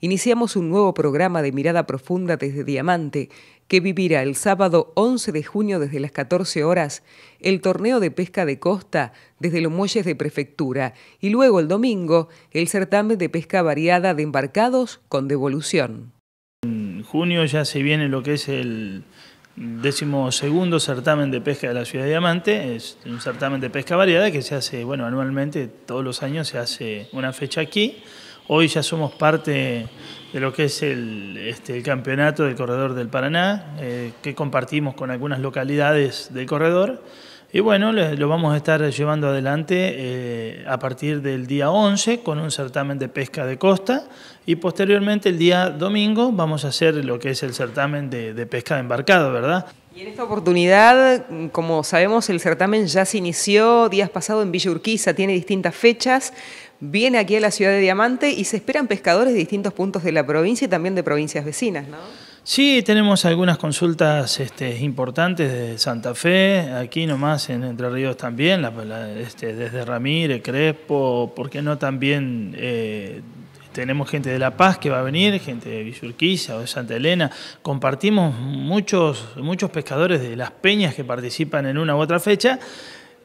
iniciamos un nuevo programa de Mirada Profunda desde Diamante, que vivirá el sábado 11 de junio desde las 14 horas el torneo de pesca de costa desde los muelles de prefectura y luego el domingo el certamen de pesca variada de embarcados con devolución. En junio ya se viene lo que es el segundo certamen de pesca de la ciudad de Diamante, es un certamen de pesca variada que se hace, bueno, anualmente, todos los años se hace una fecha aquí. Hoy ya somos parte de lo que es el, este, campeonato del Corredor del Paraná, eh, que compartimos con algunas localidades del corredor. Y bueno, lo vamos a estar llevando adelante eh, a partir del día 11 con un certamen de pesca de costa y posteriormente el día domingo vamos a hacer lo que es el certamen de, pesca de embarcado, ¿verdad? Y en esta oportunidad, como sabemos, el certamen ya se inició días pasados en Villa Urquiza, tiene distintas fechas, viene aquí a la ciudad de Diamante y se esperan pescadores de distintos puntos de la provincia y también de provincias vecinas, ¿no? Sí, tenemos algunas consultas este, importantes de Santa Fe, aquí nomás en Entre Ríos también, este, desde Ramírez, Crespo, ¿por qué no también eh, tenemos gente de La Paz que va a venir, gente de Villurquiza o de Santa Elena. Compartimos muchos, muchos pescadores de las peñas que participan en una u otra fecha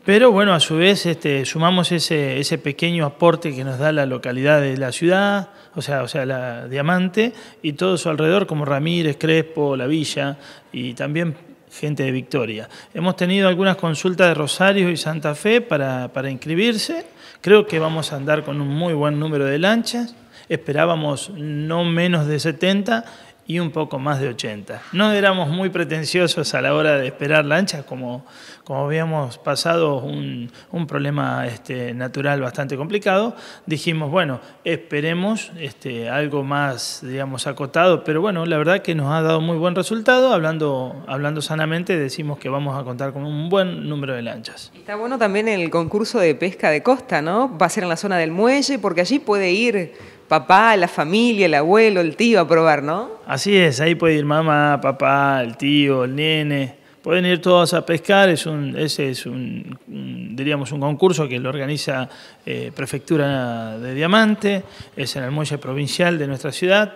pero bueno, a su vez este, sumamos ese, pequeño aporte que nos da la localidad de la ciudad, o sea, o sea, la Diamante, y todo su alrededor, como Ramírez, Crespo, La Villa, y también gente de Victoria. Hemos tenido algunas consultas de Rosario y Santa Fe para, para inscribirse. Creo que vamos a andar con un muy buen número de lanchas. Esperábamos no menos de 70 y un poco más de 80. No éramos muy pretenciosos a la hora de esperar lanchas, como, como habíamos pasado un, problema este, natural bastante complicado. Dijimos, bueno, esperemos este, algo más, digamos, acotado, pero bueno, la verdad que nos ha dado muy buen resultado. Hablando, hablando sanamente, decimos que vamos a contar con un buen número de lanchas. Está bueno también el concurso de pesca de costa, ¿no? Va a ser en la zona del muelle, porque allí puede ir papá, la familia, el abuelo, el tío a probar, ¿no? Así es, ahí puede ir mamá, papá, el tío, el nene. Pueden ir todos a pescar, es un, ese es un, diríamos, un concurso que lo organiza eh, Prefectura de Diamante, es en el muelle provincial de nuestra ciudad.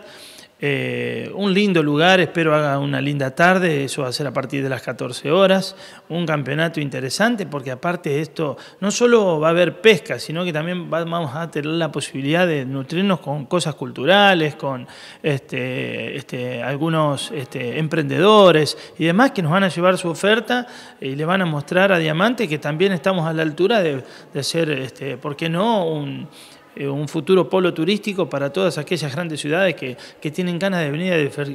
Eh, un lindo lugar, espero haga una linda tarde, eso va a ser a partir de las 14 horas, un campeonato interesante porque aparte de esto no solo va a haber pesca, sino que también vamos a tener la posibilidad de nutrirnos con cosas culturales, con este, este, algunos este, emprendedores y demás que nos van a llevar su oferta y le van a mostrar a Diamante que también estamos a la altura de, ser, este, ¿por qué no? Un, eh, un futuro polo turístico para todas aquellas grandes ciudades que, tienen ganas de venir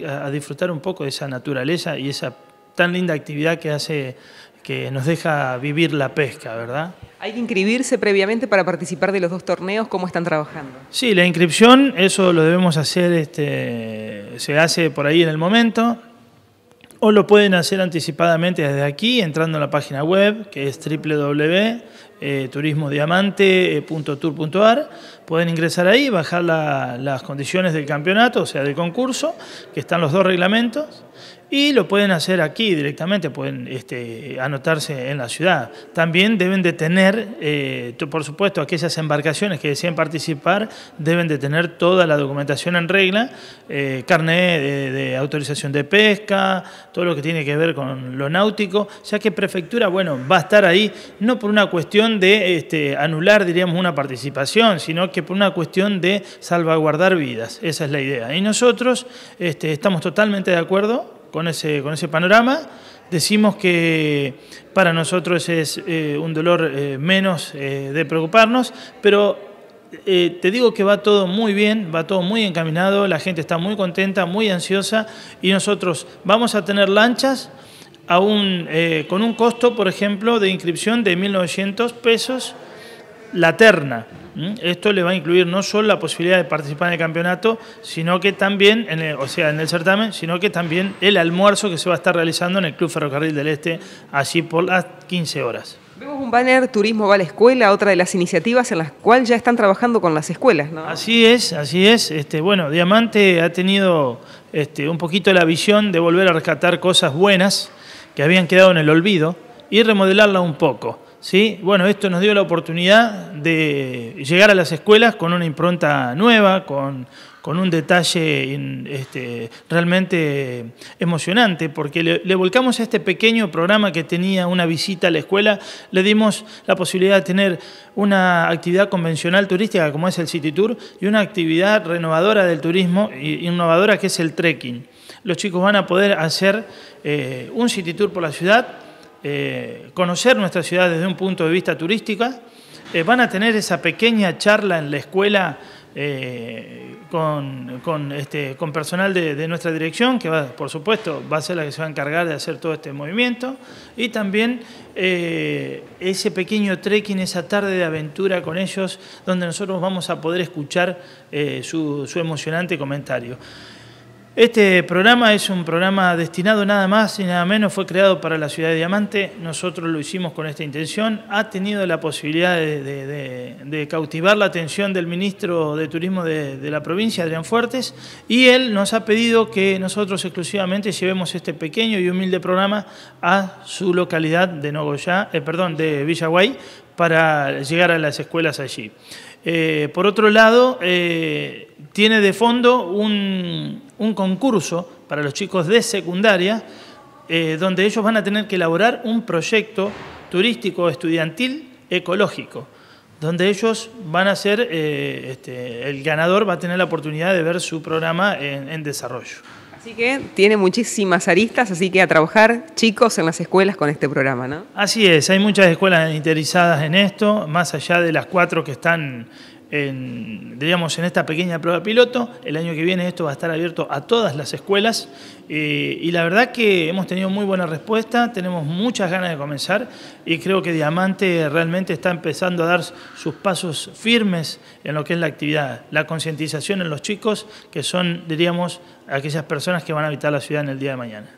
a, disfrutar un poco de esa naturaleza y esa tan linda actividad que hace que nos deja vivir la pesca, ¿verdad? Hay que inscribirse previamente para participar de los dos torneos, ¿cómo están trabajando? Sí, la inscripción, eso lo debemos hacer, este, se hace por ahí en el momento, o lo pueden hacer anticipadamente desde aquí, entrando en la página web, que es www.turismodiamante.tour.ar. Eh, eh, pueden ingresar ahí, bajar las condiciones del campeonato, o sea, del concurso, que están los dos reglamentos, y lo pueden hacer aquí directamente, pueden este, anotarse en la ciudad. También deben de tener, eh, por supuesto, aquellas embarcaciones que deseen participar, deben de tener toda la documentación en regla, eh, carnet de, autorización de pesca, todo lo que tiene que ver con lo náutico, ya que prefectura, bueno, va a estar ahí, no por una cuestión de este, anular, diríamos, una participación, sino que por una cuestión de salvaguardar vidas, esa es la idea. Y nosotros este, estamos totalmente de acuerdo con ese, con ese panorama, decimos que para nosotros es eh, un dolor eh, menos eh, de preocuparnos, pero te digo que va todo muy bien, va todo muy encaminado, la gente está muy contenta, muy ansiosa y nosotros vamos a tener lanchas con un costo, por ejemplo, de inscripción de 1.900 pesos la terna. Esto le va a incluir no solo la posibilidad de participar en el campeonato, sino que también, o sea, en el certamen, sino que también el almuerzo que se va a estar realizando en el Club Ferrocarril del Este, así por las 15 horas. Vemos un banner Turismo va a la escuela, otra de las iniciativas en las cuales ya están trabajando con las escuelas, ¿no? Así es, así es. Este, bueno, Diamante ha tenido este, un poquito la visión de volver a rescatar cosas buenas que habían quedado en el olvido y remodelarla un poco. ¿sí? Bueno, esto nos dio la oportunidad de llegar a las escuelas con una impronta nueva, con, un detalle este, realmente emocionante, porque le, volcamos a este pequeño programa que tenía una visita a la escuela, le dimos la posibilidad de tener una actividad convencional turística como es el City Tour y una actividad renovadora del turismo, innovadora que es el trekking. Los chicos van a poder hacer eh, un City Tour por la ciudad eh, conocer nuestra ciudad desde un punto de vista turístico, eh, van a tener esa pequeña charla en la escuela eh, este, con, personal de, nuestra dirección, que va, por supuesto va a ser la que se va a encargar de hacer todo este movimiento, y también ese pequeño trekking, esa tarde de aventura con ellos, donde nosotros vamos a poder escuchar su, su emocionante comentario. Este programa es un programa destinado nada más y nada menos, fue creado para la ciudad de Diamante, nosotros lo hicimos con esta intención, ha tenido la posibilidad de, cautivar la atención del ministro de Turismo de, la provincia, Adrián Fuertes, y él nos ha pedido que nosotros exclusivamente llevemos este pequeño y humilde programa a su localidad de Nogoyá, eh, perdón, de Villaguay, para llegar a las escuelas allí. Eh, por otro lado, eh, tiene de fondo un, concurso para los chicos de secundaria, eh, donde ellos van a tener que elaborar un proyecto turístico estudiantil ecológico, donde ellos van a ser, este, el ganador va a tener la oportunidad de ver su programa en desarrollo. Así que tiene muchísimas aristas, así que a trabajar chicos en las escuelas con este programa, ¿no? Así es, hay muchas escuelas interesadas en esto, más allá de las cuatro que están en, en esta pequeña prueba piloto. El año que viene esto va a estar abierto a todas las escuelas eh, y la verdad que hemos tenido muy buena respuesta, tenemos muchas ganas de comenzar y creo que Diamante realmente está empezando a dar sus pasos firmes en lo que es la actividad, la concientización en los chicos que son, diríamos, aquellas personas que van a habitar la ciudad en el día de mañana.